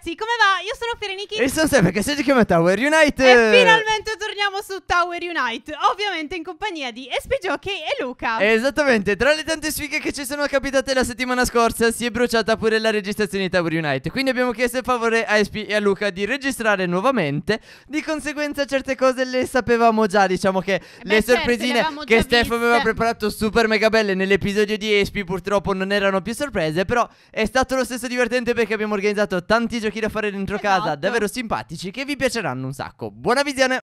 ragazzi, come va? Io sono Fereniki E sono sempre che si chiama Tower Unite E finalmente torniamo su Tower Unite Ovviamente in compagnia di Espigiochi e Luca Esattamente, tra le tante sfighe che ci sono capitate la settimana scorsa Si è bruciata pure la registrazione di Tower Unite Quindi abbiamo chiesto il favore a Espi e a Luca di registrare nuovamente Di conseguenza certe cose le sapevamo già Diciamo che eh Beh, le certo, sorpresine le che Stefano aveva preparato super mega belle nell'episodio di Espi Purtroppo non erano più sorprese Però è stato lo stesso divertente perché abbiamo organizzato tanti giochi giochi da fare dentro casa davvero esatto. simpatici che vi piaceranno un sacco. Buona visione!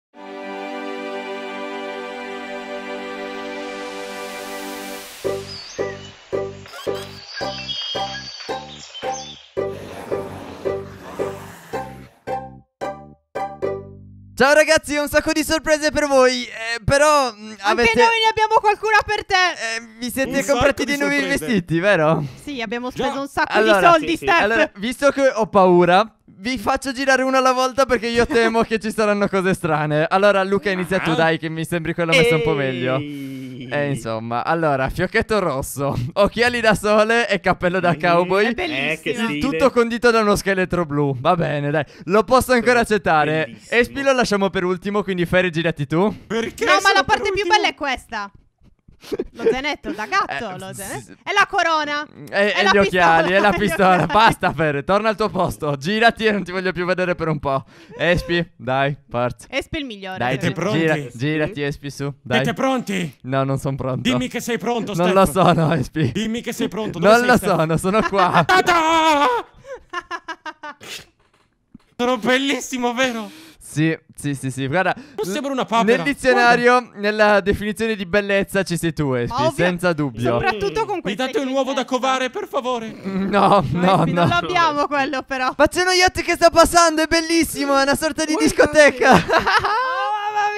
Ciao ragazzi, ho un sacco di sorprese per voi, eh, però mh, mm, avete... Anche noi ne abbiamo qualcuna per te! Eh, vi siete un comprati dei nuovi vestiti, vero? Sì, abbiamo speso Già. un sacco allora, di soldi, sì, sì. Allora, visto che ho paura, vi faccio girare una alla volta perché io temo che ci saranno cose strane. Allora, Luca, inizia tu, ah. dai, che mi sembri quello messo un po' meglio. E eh, insomma, allora, fiocchetto rosso, occhiali da sole e cappello da cowboy. Eh, il tutto condito da uno scheletro blu. Va bene, dai. Lo posso ancora accettare. lo lasciamo per ultimo, quindi fai girati tu. Perché? No, ma la parte più bella è questa. Lo zainetto da gatto, eh, lo zainetto. E la corona. E, e gli occhiali, pistola, e la pistola. Basta, Fer, torna al tuo posto. Girati e non ti voglio più vedere per un po'. Espi, dai, forza. Espi il migliore. Dai, siete pronti? Gira, girati, Espi, su. Dai. Siete pronti? No, non sono pronto. Dimmi che sei pronto, Stefano. Non lo sono, Espi. Dimmi che sei pronto. Dove non sei, lo sono, sono qua. sono bellissimo, vero? Sì, sì, sì, sì. Guarda, non sembra una papera. Nel dizionario, Guarda. nella definizione di bellezza ci sei tu, Espi, senza dubbio. Soprattutto con questo. Mi date un uovo da ecco. covare, per favore? No, no, no. Non l'abbiamo quello, però. Ma c'è uno yacht che sta passando, è bellissimo, è una sorta di Ui, discoteca.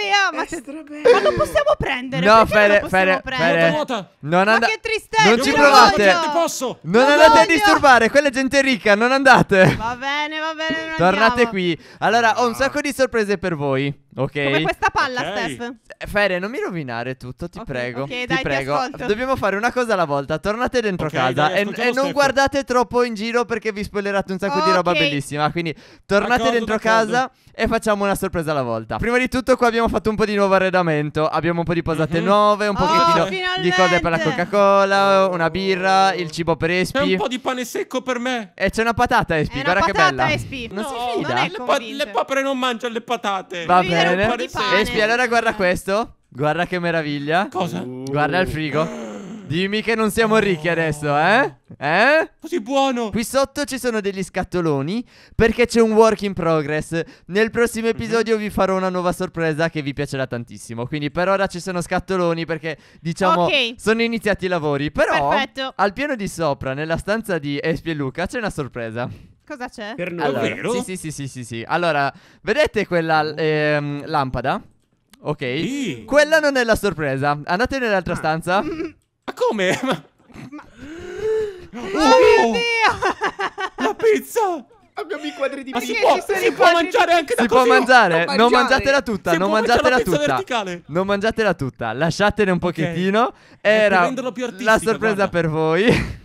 via! Ma, se... ma non possiamo prendere! No, Fere, Fere, Fere. Non and- ma che tristezza! Non ci provate! Posso. Non lo andate voglio. a disturbare, quella è gente ricca, non andate! Va bene, va bene. Tornate andiamo. qui. Allora, ho un sacco di sorprese per voi. Ok. Come questa palla, okay. Steph. Eh, Fere, non mi rovinare tutto, ti okay, prego. Okay, ti dai, prego. Ti Dobbiamo fare una cosa alla volta. Tornate dentro casa dai, e, e, non guardate troppo in giro perché vi spoilerate un sacco di roba bellissima. Quindi tornate d'accordo, dentro d'accordo. casa e facciamo una sorpresa alla volta. Prima di tutto, qua abbiamo fatto un po' di nuovo arredamento. Abbiamo un po' di posate mm-hmm. nuove, un oh, pochettino oh, di finalmente. cose per la Coca-Cola, oh. una birra, il cibo per Espi. C'è un po' di pane secco per me. E c'è una patata, Espi. Guarda patata, che bella. Espi. Non no, si fida. Non le, le papere non mangiano le patate. Va bene bene. Espi, allora guarda ah. questo. Guarda che meraviglia. Cosa? Guarda il frigo. Dimmi che non siamo ricchi adesso, eh? Eh? Così buono! Qui sotto ci sono degli scatoloni perché c'è un work in progress. Nel prossimo mhm. episodio mm -hmm. vi farò una nuova sorpresa che vi piacerà tantissimo. Quindi per ora ci sono scatoloni perché diciamo okay. sono iniziati i lavori. Però Perfetto. al piano di sopra, nella stanza di Espi e Luca, c'è una sorpresa. Cosa c'è? Per noi. Allora, Ovvero? Sì, sì, sì, sì, sì, sì. Allora, vedete quella oh. ehm, lampada? Ok. Sì. Quella non è la sorpresa. Andate nell'altra ah. stanza. Ma come? Ma... Ma... Oh, oh mio Dio! La pizza! Abbiamo i quadri di pizza. Ma si può, si può mangiare anche da Si può mangiare. Non, non mangiatela tutta. Si non mangiatela tutta. Verticale. Non mangiatela tutta. Lasciatene un okay. pochettino. Era la sorpresa guarda. per voi.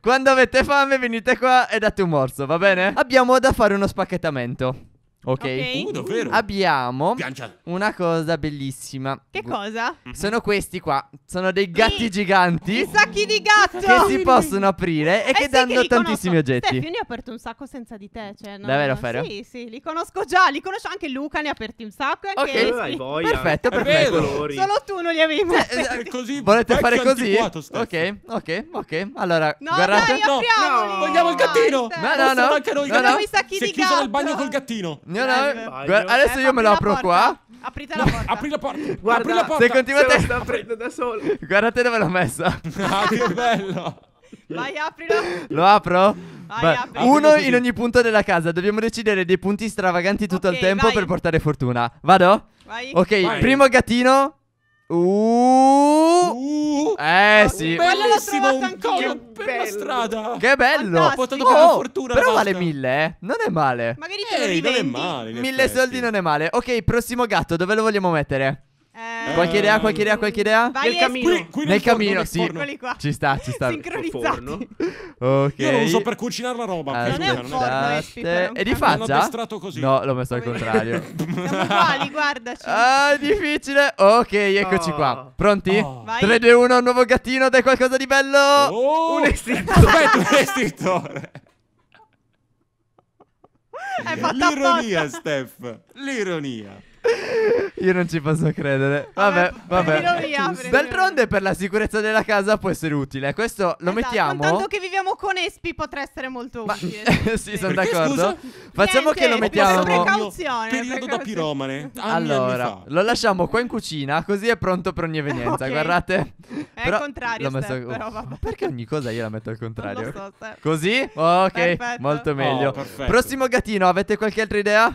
Quando avete fame venite qua e date un morso, va bene? Abbiamo da fare uno spacchettamento Ok, Ok. Uh, uh abbiamo Piancia. una cosa bellissima. Che cosa? Mhm. Sono questi qua. Sono dei gatti Sì. giganti I sacchi di gatto! che si possono aprire e Eh che sì, danno li tantissimi conosco. oggetti. Steffi, io ne ho aperto un sacco senza di te. Cioè, no, Davvero, Fero? Sì, sì, li conosco già. Li conosco anche Luca, ne ha aperti un sacco. e anche Ok. Eh, vai, voglia. Perfetto, perfetto. Solo tu non li avevi cioè, mai. Eh, così Volete fare così? Ok, ok, ok. Allora, No, guardate. dai, no, no, vogliamo il gattino! Ma No, no, no. Possiamo noi, No, no. Abbiamo i sacchi Si è di chiuso nel gatto. bagno col gattino. No, no, beh, adesso eh, io me lo apro qua. Apri la porta. Apri la porta. Guarda, apri la porta. Se continuate. Se sta aprendo da solo. Guardate dove l'ho messa. ah, che bello. Vai, aprilo. Lo apro? Vai, apri. Uno in ogni punto della casa. Dobbiamo decidere dei punti stravaganti tutto okay, il tempo vai. per portare fortuna. Vado? Vai. Ok, vai. primo gattino Uh, uh, eh sì. Bellissimo un ancora per bello. la strada. Che bello. Ho portato oh, fortuna. Però vale mille, eh. Non è male. Magari te Ehi, lo rivendi. Eh, non è male. Mille effetti. soldi non è male. Ok, prossimo gatto, dove lo vogliamo mettere? Eh. Qualche idea, qualche idea, qualche idea? Vai nel cammino. Qui, qui nel, nel cammino, nel sì. Eccoli qua. Ci sta, ci sta. Sincronizzati. ok. Io lo uso per cucinare la roba. Aspettate. Ah, non è forno, E di faccia? No, l'ho messo al contrario. Siamo uguali, guardaci. Ah, difficile. Ok, eccoci qua. Oh. Pronti? Oh. 3, 2, 1, nuovo gattino, dai qualcosa di bello. Oh. Un estintore. Aspetta, un estintore. È fatta L'ironia, Steph. L'ironia. Io non ci posso credere. Vabbè, vabbè. D'altronde per la sicurezza della casa può essere utile. Questo lo esatto, mettiamo. Tanto che viviamo con Espi potrà essere molto utile. sì, sì. sono d'accordo. Facciamo Niente, che lo mettiamo. Per precauzione. Periodo precauzione. da piromane. Anni, allora, anni lo lasciamo qua in cucina, così è pronto per ogni evenienza. okay. Guardate. È però, al contrario, L'ho messo... Steph, però vabbè. Perché ogni cosa io la metto al contrario? So, così? Ok, perfetto. molto meglio. Oh, Prossimo gattino, avete qualche altra idea?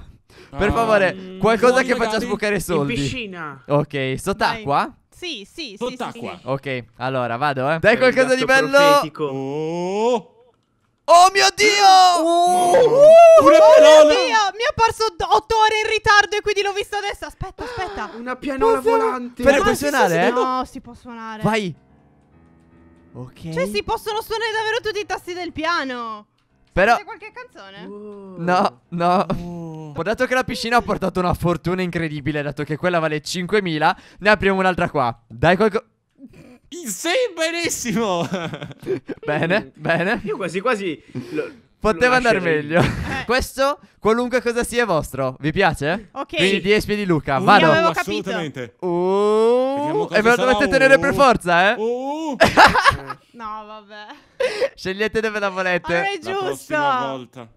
Per ah. favore, mm, qualcosa che faccia sbucare i In piscina. Ok, sott'acqua? Sì, sì, sì, Sott'acqua. Ok, allora vado, eh. Dai qualcosa di bello. Oh. Oh mio dio! Uh, Pure Oh mio Dio, mi è apparso 8 ore in ritardo e quindi l'ho visto adesso. Aspetta, aspetta. Una pianola Possiamo- volante. Per puoi ah, suonare, eh? No, si può suonare. Vai. Ok. Cioè, si possono suonare davvero tutti i tasti del piano. Però C'è qualche canzone? No, no. Oh. Ho dato che la piscina ha portato una fortuna incredibile, dato che quella vale 5.000, ne apriamo un'altra qua. Dai qualcosa... Sì, benissimo! bene, bene. Io quasi quasi... Lo, Poteva andare meglio. Eh. Questo, qualunque cosa sia, è vostro. Vi piace? Ok. Quindi 10 piedi Luca. Uh, Vado. Avevo capito. Assolutamente. Uh, e ve lo dovete uh, tenere per forza, eh? Uh. no, vabbè. Scegliete dove la volete. Allora è giusto. La prossima volta.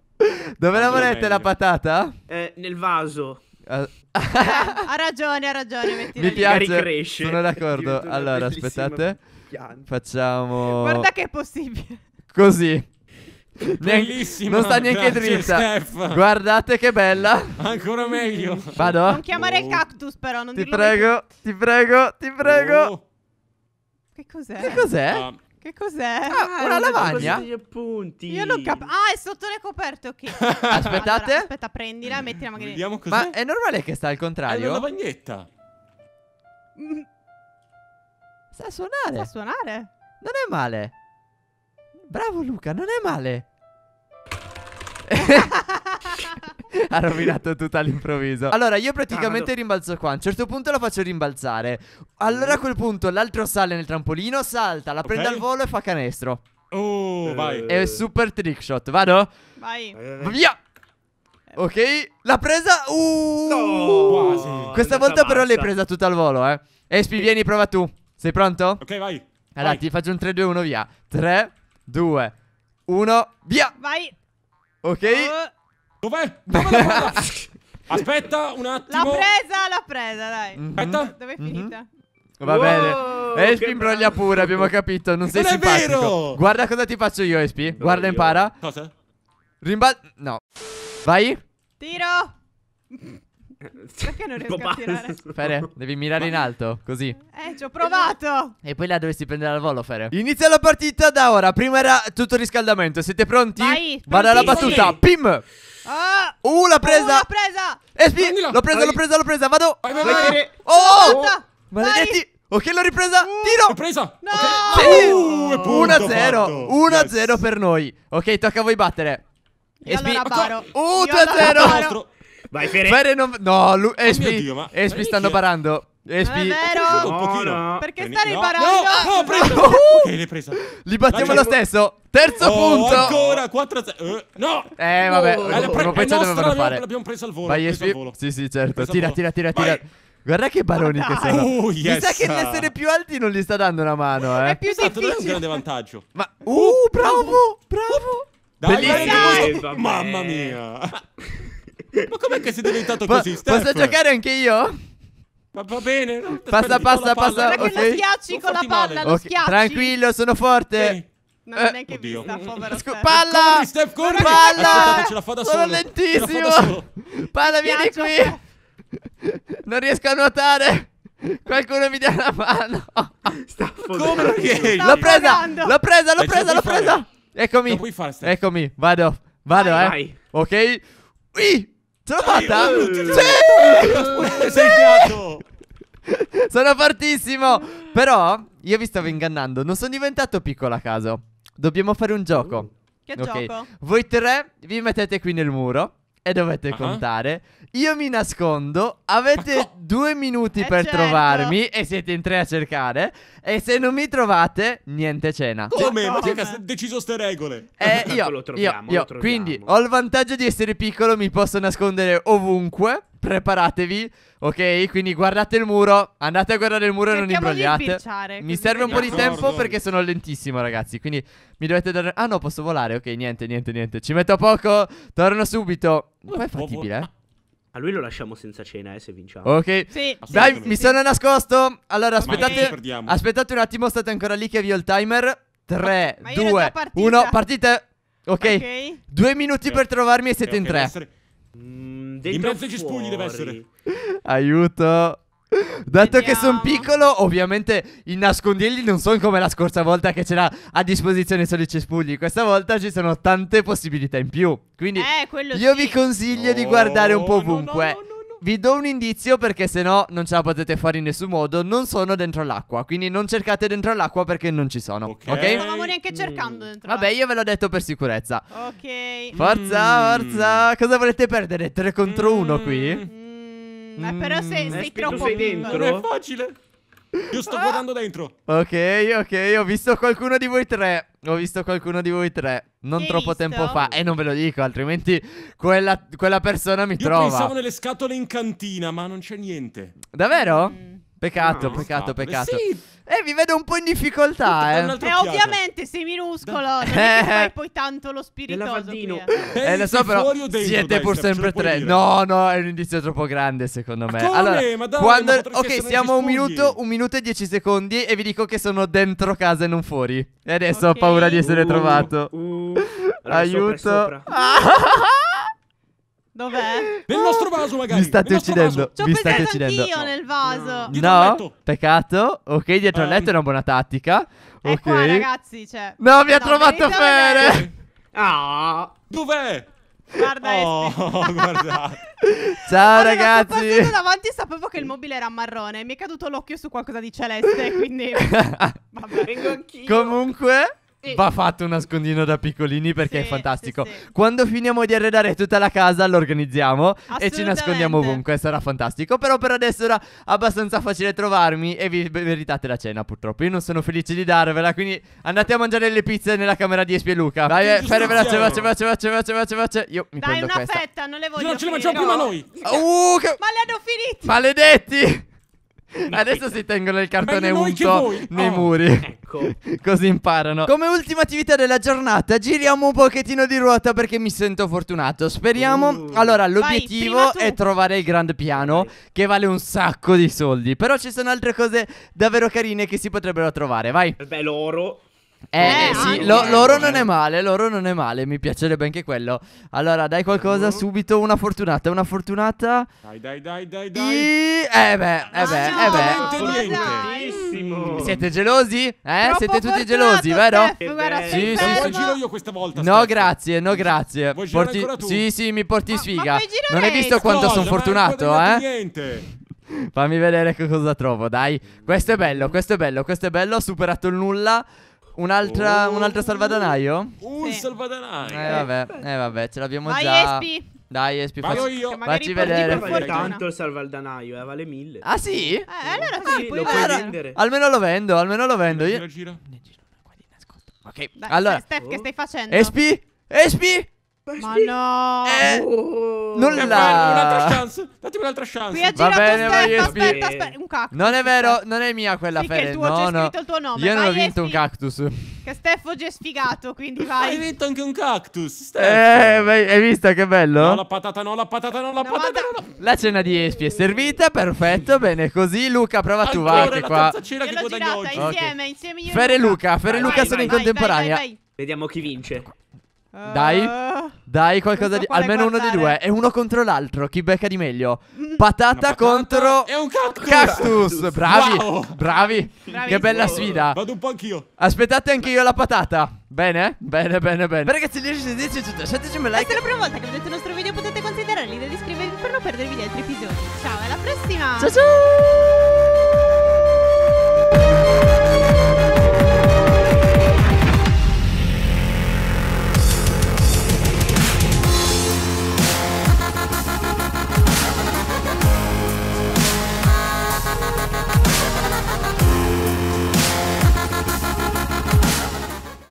Dove la l'avrete la patata? Eh, nel vaso. Eh. ha ragione, ha ragione. Mettila Mi piace. Ricresce. Sono d'accordo. Allora, aspettate. pianta. Facciamo Guarda che è possibile. così. Bellissima, Non sta neanche grazie, dritta. Steph. Guardate che bella. Ancora meglio. Vado. Non chiamare Oh. cactus però, non Ti dirlo mai prego, ti prego, ti prego. Oh. Che cos'è? Che cos'è? Ah, che cos'è? Ah, ah una lavagna? Gli appunti. Io non capisco. Ah, è sotto le coperte, ok. Aspettate. Allora, aspetta, prendila, mettila magari. Vediamo cos'è. Ma è normale che sta al contrario? È una lavagnetta. Mm. Sa suonare. Sa suonare. Non è male. Bravo Luca, non è male. ha rovinato tutto all'improvviso. Allora, io praticamente ah, rimbalzo qua. A un certo punto la faccio rimbalzare. Allora a quel punto l'altro sale nel trampolino, salta, la okay. prende al volo e fa canestro. Oh, vai. È super trick shot. Vado? Vai. Via. Ok, l'ha presa. Uh. No, quasi. Questa volta però l'hai presa tutta al volo, eh. Espi, vieni, prova tu. Sei pronto? Ok, vai. Allora, vai. ti faccio un 3 2 1 via. 3 2 1 via. Vai. Ok. Uh. Dov'è? Dov'è la presa? Aspetta un attimo. L'ha presa, l'ha presa, dai. Mm -hmm. Aspetta. Dov'è mhm. finita? Mm -hmm. Va wow, bene, Espi imbroglia pure, abbiamo capito. Non sei non simpatico. È vero! Guarda cosa ti faccio io, Espi. Guarda e impara. Cosa? Rimbal... No. Vai. Tiro. Perché non riesco a tirare? Fere, devi mirare in alto, così. Eh, ci ho provato. E poi la dovresti prendere al volo, Fere. Inizia la partita da ora. Prima era tutto riscaldamento. Siete pronti? Vai, Vado alla battuta. Pim! Ah, uh, l'ha oh, presa! l'ha presa! Espi! Eh, l'ho presa, l'ho presa, l'ho presa. Vado! Vai, vai, vai. Oh, oh! Maledetti! Ok, l'ho ripresa! Uh, Tiro! L'ho presa! No! Okay. Sì! 1-0! Uh, 1-0 per noi. Ok, tocca a voi battere. Io Espi! Allora, baro. 1-0! Uh, Vai, Fede. Fede non... No, lu... Oh Espi, oh Dio, ma... Espi stanno parando. Espi. Non è vero. un pochino. No. Perché sta riparando? no. imparando? Ah, no, no, presa. ok, l'hai presa. Li battiamo lo stesso. Terzo oh, punto. ancora 4 uh, eh, No. Eh, vabbè. Oh. Uh. preso pre- pezzo L'abbiamo preso al volo. Vai, Espi. Sì, sì, certo. Tira, tira, tira, tira. Guarda che baroni che ah, sono. Oh, yes. Mi sa che di essere più alti non gli sta dando una mano, eh. È più esatto, difficile. Esatto, è un grande vantaggio. Ma uh, bravo, bravo. bravo. Dai, dai, dai, Mamma mia. Ma com'è che sei diventato po così? Steph? Posso giocare anche io? Ma va bene. No? Passa, passa, passa. Perché okay. lo schiacci con la palla, lo okay. schiacci. Tranquillo, sono forte. Okay. non è eh. che Oddio. vista, Palla! Corri, Steph, corri! Palla! ce la fa da Sono solo. lentissimo! Da Palla, vieni Piaccio. qui! Non riesco a nuotare! Qualcuno mi dia una mano! Sta Come lo L'ho presa! L'ho presa, l'ho presa, l'ho presa! Eccomi! Fare, Eccomi, vado, vado, vai, eh! Vai. Ok? Ui! Trota? Sì! Oh, Segnato! Sono fortissimo! Però io vi stavo ingannando, non sono diventato piccolo a caso. Dobbiamo fare un gioco. Che Ok. gioco? Voi tre vi mettete qui nel muro e dovete uh-huh. contare. Io mi nascondo, avete co- due minuti eh, per certo. trovarmi e siete in tre a cercare. E se non mi trovate, niente cena. Come? Ma chi ha deciso queste regole? Eh, eh, io, lo troviamo, io, io. Quindi ho il vantaggio di essere piccolo, mi posso nascondere ovunque. Preparatevi. Ok, quindi guardate il muro, andate a guardare il muro e non imbrogliate. Mi serve un po' di tempo perché sono lentissimo, ragazzi. Quindi mi dovete dare. Ah, no, posso volare. Ok, niente, niente, niente. Ci metto poco. Torno subito. Poi oh, è oh, oh. fattibile, eh. A lui lo lasciamo senza cena, eh, se vinciamo. Ok. Sì. Dai, mi sono nascosto. Allora, aspettate. Aspettate un attimo, state ancora lì che vi ho il timer. 3, 2, 1, partite. Ok. Due minuti per trovarmi e siete in tre. in mezzo ai cespugli deve essere. Mm, Aiuto. Dato Vediamo. che sono piccolo, ovviamente i nascondigli non sono come la scorsa volta che c'era a disposizione solo i cespugli. Questa volta ci sono tante possibilità in più. Quindi eh, io sì. vi consiglio no, di guardare un po' ovunque. No, no, vi do un indizio perché se no non ce la potete fare in nessun modo. Non sono dentro l'acqua. Quindi non cercate dentro l'acqua perché non ci sono. Ok. okay? Non stavamo neanche cercando mm. dentro Vabbè, io ve l'ho detto per sicurezza. Ok. Forza, mm. forza. Cosa volete perdere? 3 contro 1 mm. qui? Ma però mm. sei, sei troppo sei dentro. Non è facile. Io sto ah. guardando dentro. Ok, ok, ho visto qualcuno di voi tre. Ho visto qualcuno di voi tre. Non troppo visto? tempo fa. E non ve lo dico, altrimenti quella, quella persona mi Io trova. Pensavo nelle scatole in cantina, ma non c'è niente. Davvero? Mm. Peccato, no, peccato, scatole. peccato. Sì, eh, vi vedo un po' in difficoltà, eh. E eh, ovviamente sei minuscolo, non è che eh. fai poi tanto lo spiritoso qui, eh. eh, lo so però siete pur sempre tre. No, no, è un indizio troppo grande secondo me. Ma allora, Ma dai, quando... ma ok, siamo un minuto, un minuto e dieci secondi e vi dico che sono dentro casa e non fuori. E adesso okay. ho paura di essere uh, trovato. Uh, allora, Aiuto. Sopra, sopra. Dov'è? Nel nostro vaso, magari. Mi state Nel uccidendo. vaso. Ci Mi state pensato uccidendo. anch'io nel vaso. Dietro mm. No, peccato. Ok, dietro al ah, letto è una buona tattica. E Ok. qua, ragazzi, cioè... No, mi ha No, trovato meritava bene. Ah. Dov'è? Guarda, Oh, Espi. Ciao Allora, Sto ragazzi. passando davanti e sapevo che il mobile era marrone. Mi è caduto l'occhio su qualcosa di celeste, quindi... Vabbè. Vengo anch'io. Comunque, Va fatto un nascondino da piccolini perché sì, è fantastico. Sì, Quando finiamo di arredare tutta la casa lo organizziamo e ci nascondiamo ovunque, sarà fantastico. Però per adesso era abbastanza facile trovarmi e vi meritate la cena purtroppo. Io non sono felice di darvela, quindi andate a mangiare le pizze nella camera di e Luca. Dai, fare eh, veloce, veloce, veloce, veloce, veloce, veloce, veloce. Io mi Dai, prendo una questa. fetta, non le voglio. Io ce le mangiamo prima noi. Uh, che... Ma le hanno finite. Maledetti. Adesso si tengono il cartone unto nei oh, muri. Ecco. Così imparano. Come ultima attività della giornata, giriamo un pochettino di ruota perché mi sento fortunato. Speriamo. Uh. Allora, l'obiettivo Vai, è trovare il grand piano Vai. che vale un sacco di soldi. Però ci sono altre cose davvero carine che si potrebbero trovare. Vai. Beh, l'oro. Eh, eh, sì, lo, loro non è male, loro non è male, mi piacerebbe anche quello. Allora, dai qualcosa subito, una fortunata, una fortunata. Dai, dai, dai, dai, dai. I... Eh beh, eh beh, eh beh. niente. Siete gelosi? Eh? Troppo Siete tutti gelosi, vero? Steph, guarda, sì, sì, sì. giro io questa volta. No, Steph. grazie, no, grazie. Vuoi porti... Sì, sì, mi porti ma, sfiga. Ma non hai visto quanto sono fortunato, eh? Niente. Fammi vedere che cosa trovo, dai. Questo è bello, questo è bello, questo è bello. Ho superato il nulla. Un'altra, oh. un'altra salvadanaio? Un sì. salvadanaio. Eh vabbè, eh vabbè, ce l'abbiamo già. Vai Espi. Dai Espi, Vado facci, io. facci vedere. Vale tanto il salvadanaio, eh, vale mille. Ah sì? Eh, allora sì, puoi, lo puoi allora, vendere. Almeno lo vendo, almeno lo vendo. Gira, io... gira. gira. Ok, Dai, allora. Steph, oh. che stai facendo? Espi? Espi? Ma no! Eh, oh. non la... Un'altra chance. Datemi un'altra chance. Qui ha Va bene, vai, aspetta, Espi. aspetta, aspetta, Un cactus. Non è vero, non è mia quella sì, Fede. Tuo, no, no. il tuo nome. Io vai, non ho vinto un cactus. Che Steffo oggi è sfigato, quindi vai. Hai vinto anche un cactus, Steffo. Eh, hai visto che bello? No, la patata no, la patata no, la no, patata no. La cena di Espi è servita, perfetto, bene così. Luca, prova Ancora tu, va anche qua. Cena che girata, insieme, okay. insieme io Fer e Luca, Fer e Luca sono in contemporanea. Vediamo chi vince dai, ah, dai qualcosa di... Almeno guardare. uno dei due. E uno contro l'altro. Chi becca di meglio? Mm. Patata, patata contro... E un cactus. cactus. Bravi, wow. bravi. Bravissimo. Che bella sfida. Vado un po' anch'io. Aspettate anche io la patata. Bene, bene, bene, bene. Beh, ragazzi, 10 10 lasciateci un like. Se è la prima volta che vedete il nostro video potete considerare l'idea di iscrivervi per non perdervi gli altri episodi. Ciao, alla prossima. Ciao ciao.